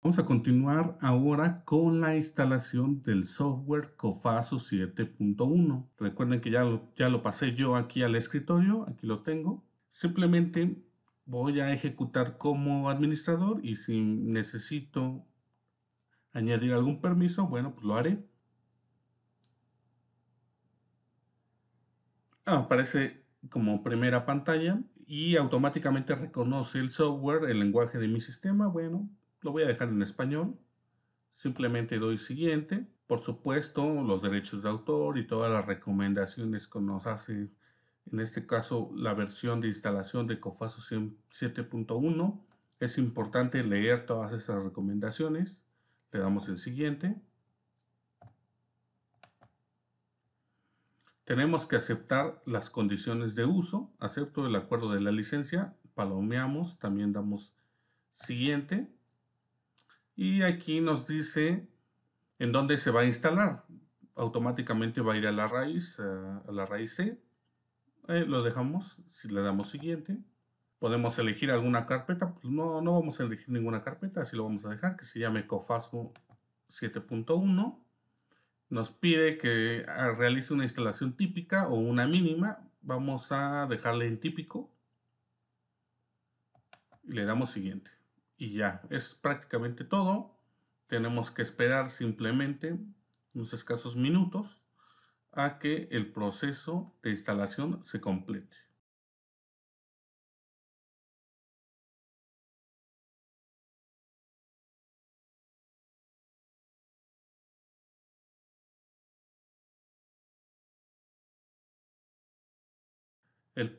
Vamos a continuar ahora con la instalación del software Cofaso 7.1. Recuerden que ya lo, ya lo pasé yo aquí al escritorio, aquí lo tengo. Simplemente voy a ejecutar como administrador y si necesito añadir algún permiso, bueno, pues lo haré. Ah, aparece como primera pantalla y automáticamente reconoce el software, el lenguaje de mi sistema. Bueno, lo voy a dejar en español. Simplemente doy siguiente. Por supuesto, los derechos de autor y todas las recomendaciones que nos hace, en este caso, la versión de instalación de Cofaso 7.1. Es importante leer todas esas recomendaciones. Le damos el siguiente. Tenemos que aceptar las condiciones de uso. Acepto el acuerdo de la licencia. Palomeamos. También damos siguiente. Y aquí nos dice en dónde se va a instalar. Automáticamente va a ir a la raíz, a la raíz C. lo dejamos, si le damos siguiente. Podemos elegir alguna carpeta, no, no vamos a elegir ninguna carpeta, así lo vamos a dejar, que se llame Cofasco 7.1. Nos pide que ah, realice una instalación típica o una mínima. Vamos a dejarle en típico. Y le damos siguiente y ya, es prácticamente todo. Tenemos que esperar simplemente unos escasos minutos a que el proceso de instalación se complete.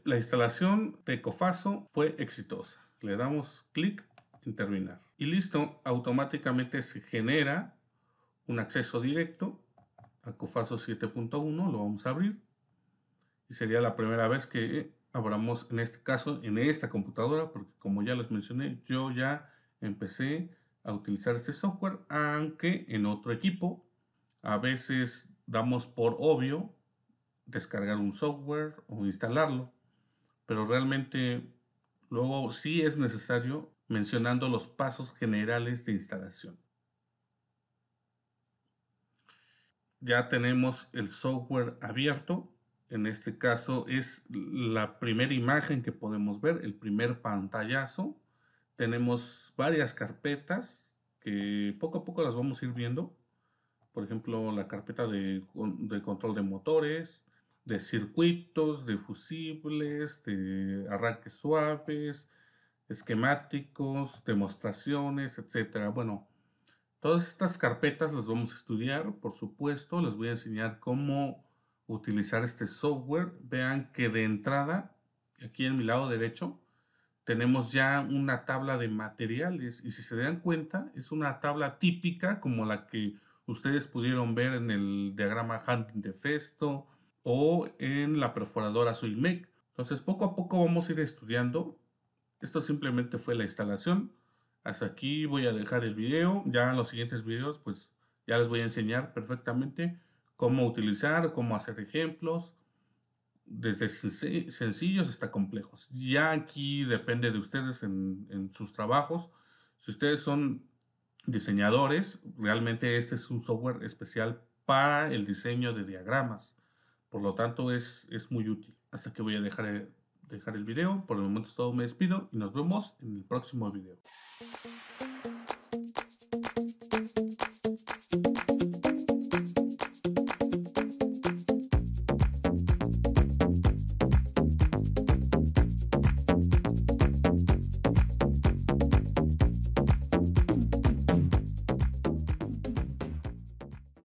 la instalación de Cofaso fue exitosa. Le damos clic terminar. Y listo, automáticamente se genera un acceso directo a Cofaso 7.1, lo vamos a abrir. Y sería la primera vez que abramos, en este caso, en esta computadora, porque como ya les mencioné, yo ya empecé a utilizar este software, aunque en otro equipo a veces damos por obvio descargar un software o instalarlo, pero realmente luego sí es necesario mencionando los pasos generales de instalación. Ya tenemos el software abierto. En este caso es la primera imagen que podemos ver, el primer pantallazo. Tenemos varias carpetas que poco a poco las vamos a ir viendo. Por ejemplo, la carpeta de, control de motores, de circuitos, de fusibles, de arranques suaves, esquemáticos, demostraciones, etcétera. Bueno, todas estas carpetas las vamos a estudiar, por supuesto, les voy a enseñar cómo utilizar este software. Vean que de entrada, aquí en mi lado derecho, tenemos ya una tabla de materiales y si se dan cuenta, es una tabla típica como la que ustedes pudieron ver en el diagrama Hunting de Festo o en la perforadora Suimec. Entonces, poco a poco vamos a ir estudiando esto simplemente fue la instalación. Hasta aquí voy a dejar el video. Ya en los siguientes videos pues ya les voy a enseñar perfectamente cómo utilizar, cómo hacer ejemplos, desde sencillos hasta complejos. Ya aquí depende de ustedes en, sus trabajos. Si ustedes son diseñadores, realmente este es un software especial para el diseño de diagramas. Por lo tanto, es, es muy útil. Hasta aquí voy a dejar el, eh, dejar el video. Por el momento es todo, me despido y nos vemos en el próximo video.